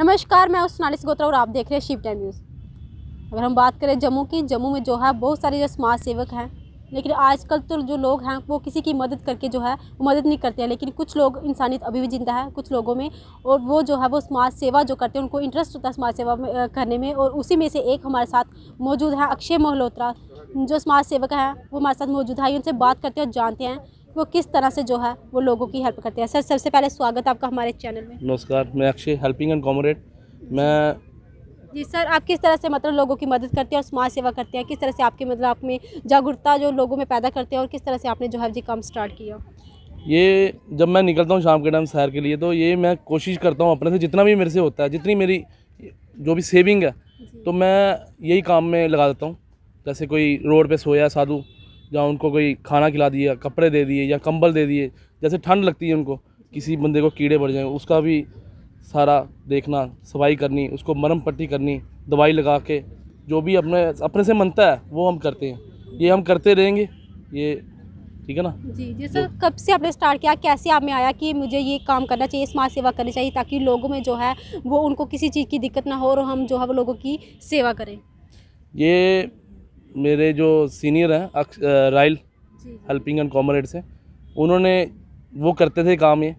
नमस्कार मैं नालिस गोत्रा और आप देख रहे हैं शिव टाइम न्यूज़ अगर हम बात करें जम्मू की जम्मू में जो है बहुत सारे जो समाज सेवक हैं लेकिन आजकल तो जो लोग हैं वो किसी की मदद करके जो है वो मदद नहीं करते हैं लेकिन कुछ लोग इंसानियत अभी भी ज़िंदा है कुछ लोगों में और वो जो है वो समाज सेवा जो करते हैं उनको इंटरेस्ट होता है समाज सेवा में करने में और उसी में से एक हमारे साथ मौजूद है अक्षय मल्होत्रा जो समाज सेवक हैं वो हमारे साथ मौजूद है उनसे बात करते हैं और जानते हैं वो किस तरह से जो है वो लोगों की हेल्प करते हैं सर सबसे पहले स्वागत आपका हमारे चैनल में नमस्कार मैं अक्षय हेल्पिंग एंड कॉमरेड मैं जी सर आप किस तरह से मतलब लोगों की मदद करते हैं और समाज सेवा करते हैं किस तरह से आपके मतलब आप में जागरूकता जो लोगों में पैदा करते हैं और किस तरह से आपने जो है जी काम स्टार्ट किया ये जब मैं निकलता हूँ शाम के टाइम सैर के लिए तो ये मैं कोशिश करता हूँ अपने से जितना भी मेरे से होता है जितनी मेरी जो भी सेविंग है तो मैं यही काम में लगा देता हूँ जैसे कोई रोड पे सोया साधु या उनको कोई खाना खिला दिया कपड़े दे दिए या कंबल दे दिए जैसे ठंड लगती है उनको किसी बंदे को कीड़े पड़ जाएँ उसका भी सारा देखना सफाई करनी उसको मरम पट्टी करनी दवाई लगा के जो भी अपने अपने से मनता है वो हम करते हैं ये हम करते रहेंगे ये ठीक है ना जी जी सर तो कब से आपने स्टार्ट किया कैसे आप में आया कि मुझे ये काम करना चाहिए समाज सेवा करनी चाहिए ताकि लोगों में जो है वो उनको किसी चीज़ की दिक्कत ना हो और हम जो है वो लोगों की सेवा करें ये मेरे जो सीनियर हैं राइल हेल्पिंग एंड कॉमरेड्स हैं उन्होंने वो करते थे काम ये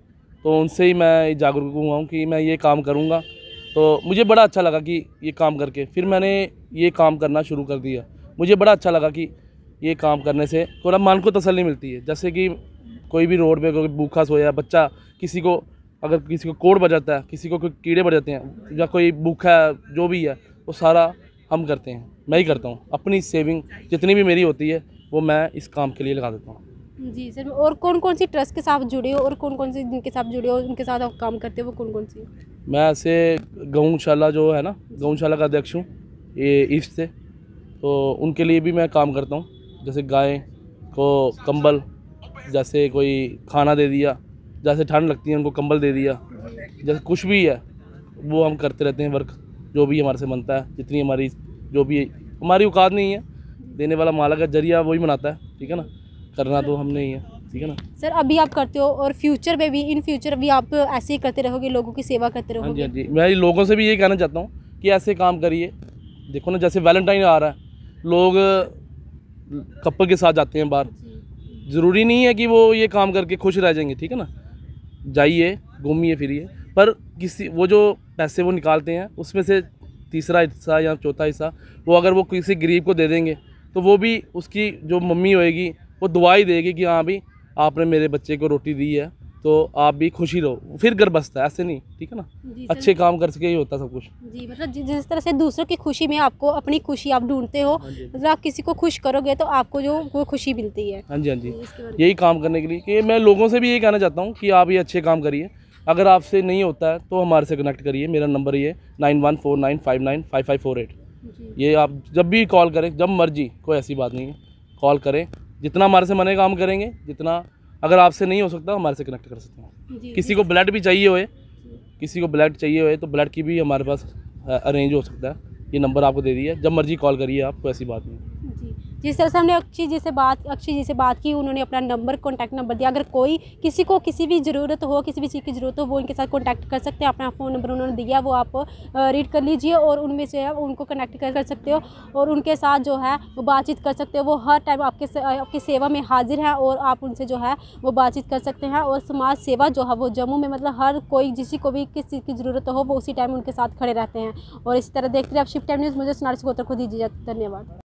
तो उनसे ही मैं जागरूक हुआ हूँ कि मैं ये काम करूँगा तो मुझे बड़ा अच्छा लगा कि ये काम करके फिर मैंने ये काम करना शुरू कर दिया मुझे बड़ा अच्छा लगा कि ये काम करने से थोड़ा मन को तसल्ली मिलती है जैसे कि कोई भी रोड पे कोई भूखा सोया बच्चा किसी को अगर किसी को कोड़ बजाता है किसी को कोई कीड़े बजाते हैं या कोई भूखा जो भी है वो सारा हम करते हैं मैं ही करता हूँ अपनी सेविंग जितनी भी मेरी होती है वो मैं इस काम के लिए लगा देता हूँ जी सर और कौन कौन सी ट्रस्ट के साथ जुड़े हो और कौन कौन से जिनके साथ जुड़े हो उनके साथ आप काम करते हो वो कौन कौन सी मैं ऐसे गऊशाला जो है ना गौशाला का अध्यक्ष हूँ ये ईस्ट से तो उनके लिए भी मैं काम करता हूँ जैसे गाय को कंबल जैसे कोई खाना दे दिया जैसे ठंड लगती है उनको कंबल दे दिया जैसे कुछ भी है वो हम करते रहते हैं वर्क जो भी हमारे से बनता है जितनी हमारी जो भी हमारी औकात नहीं है देने वाला माला का जरिया वही बनाता है ठीक है ना करना तो हमने ही है ठीक है ना सर अभी आप करते हो और फ्यूचर में भी इन फ्यूचर भी आप ऐसे ही करते रहोगे लोगों की सेवा करते रहोगे हाँ जी हाँ जी मैं लोगों से भी यही कहना चाहता हूँ कि ऐसे काम करिए देखो ना जैसे वैलेंटाइन आ रहा है लोग कपल के साथ जाते हैं बाहर ज़रूरी नहीं है कि वो ये काम करके खुश रह जाएंगे ठीक है ना जाइए घूमिए फिरिए पर किसी वो जो पैसे वो निकालते हैं उसमें से तीसरा हिस्सा या चौथा हिस्सा वो अगर वो किसी गरीब को दे देंगे तो वो भी उसकी जो मम्मी होएगी वो दुआई देगी कि हाँ भाई आपने मेरे बच्चे को रोटी दी है तो आप भी खुशी रहो फिर घर बसता है ऐसे नहीं ठीक है ना अच्छे काम कर सके ही होता सब कुछ जी मतलब जिस तरह से दूसरों की खुशी में आपको अपनी खुशी आप ढूंढते हो हाँ हाँ मतलब आप किसी को खुश करोगे तो आपको जो वो खुशी मिलती है हाँ जी हाँ जी तो यही काम करने के लिए कि मैं लोगों से भी ये कहना चाहता हूँ कि आप ये अच्छे काम करिए अगर आपसे नहीं होता है तो हमारे से कनेक्ट करिए मेरा नंबर ये nine one four nine five nine five five four eight ये आप जब भी कॉल करें जब मर्जी कोई ऐसी बात नहीं है कॉल करें जितना हमारे से मने काम करेंगे जितना अगर आपसे नहीं हो सकता हमारे से कनेक्ट कर सकते हैं किसी को ब्लड भी चाहिए होए किसी को ब्लड चाहिए होए तो ब्लड की भी हमारे पास अरेंज हो सकता है ये नंबर आपको दे दिया जब मर्जी कॉल करिए आप कोई ऐसी बात नहीं जिस तरह से हमने अक्षय जी से बात अक्षय जी से बात की उन्होंने अपना नंबर कॉन्टैक्ट नंबर दिया अगर कोई किसी को किसी भी ज़रूरत हो किसी भी चीज़ की ज़रूरत हो वो इनके साथ कॉन्टैक्ट कर सकते हैं अपना फ़ोन नंबर उन्होंने दिया वो आप रीड कर लीजिए और उनमें से उनको कनेक्ट कर सकते हो और उनके साथ जो है वो बातचीत कर सकते हो वो हर टाइम आपके से, आपकी सेवा में हाजिर है और आप उनसे जो है वो बातचीत कर सकते हैं और समाज सेवा जो है वो जम्मू में मतलब हर कोई जिस को भी किस चीज़ की ज़रूरत हो वो उसी टाइम उनके साथ खड़े रहते हैं और इसी तरह देखते रहे आप शिफ्ट टाइम न्यूज़ मुझे सुनार से गोत्र को दीजिए धन्यवाद